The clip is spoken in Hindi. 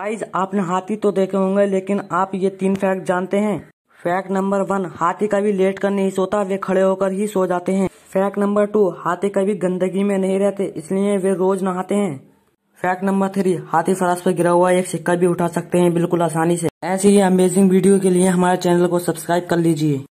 गाइज आपने हाथी तो देखे होंगे लेकिन आप ये तीन फैक्ट जानते हैं फैक्ट नंबर वन हाथी कभी लेट कर नहीं सोता वे खड़े होकर ही सो जाते हैं फैक्ट नंबर टू हाथी कभी गंदगी में नहीं रहते इसलिए वे रोज नहाते हैं फैक्ट नंबर थ्री हाथी फराश पर गिरा हुआ एक सिक्का भी उठा सकते हैं बिल्कुल आसानी से ऐसी ही अमेजिंग वीडियो के लिए हमारे चैनल को सब्सक्राइब कर लीजिए